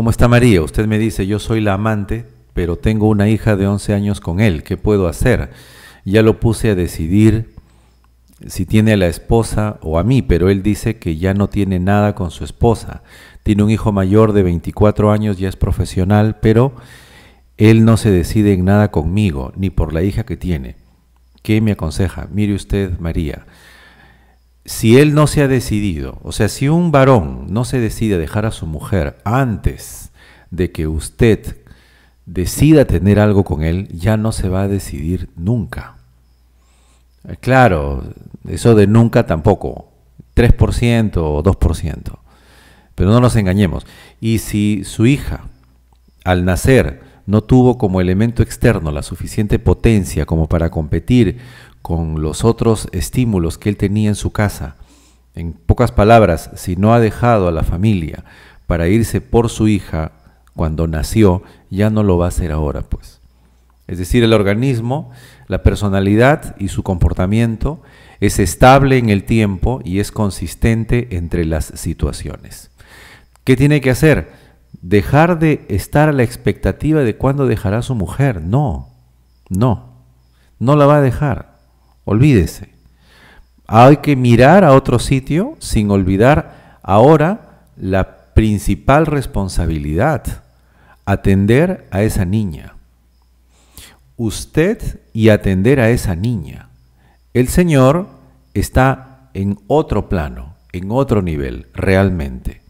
¿Cómo está María? Usted me dice, yo soy la amante, pero tengo una hija de 11 años con él, ¿qué puedo hacer? Ya lo puse a decidir si tiene a la esposa o a mí, pero él dice que ya no tiene nada con su esposa. Tiene un hijo mayor de 24 años, ya es profesional, pero él no se decide en nada conmigo, ni por la hija que tiene. ¿Qué me aconseja? Mire usted, María si él no se ha decidido, o sea, si un varón no se decide a dejar a su mujer antes de que usted decida tener algo con él, ya no se va a decidir nunca. Eh, claro, eso de nunca tampoco, 3% o 2%, pero no nos engañemos. Y si su hija, al nacer, no tuvo como elemento externo la suficiente potencia como para competir con los otros estímulos que él tenía en su casa. En pocas palabras, si no ha dejado a la familia para irse por su hija cuando nació, ya no lo va a hacer ahora, pues. Es decir, el organismo, la personalidad y su comportamiento es estable en el tiempo y es consistente entre las situaciones. ¿Qué tiene que hacer? Dejar de estar a la expectativa de cuándo dejará su mujer. No, no, no la va a dejar. Olvídese. Hay que mirar a otro sitio sin olvidar ahora la principal responsabilidad, atender a esa niña. Usted y atender a esa niña. El Señor está en otro plano, en otro nivel, realmente.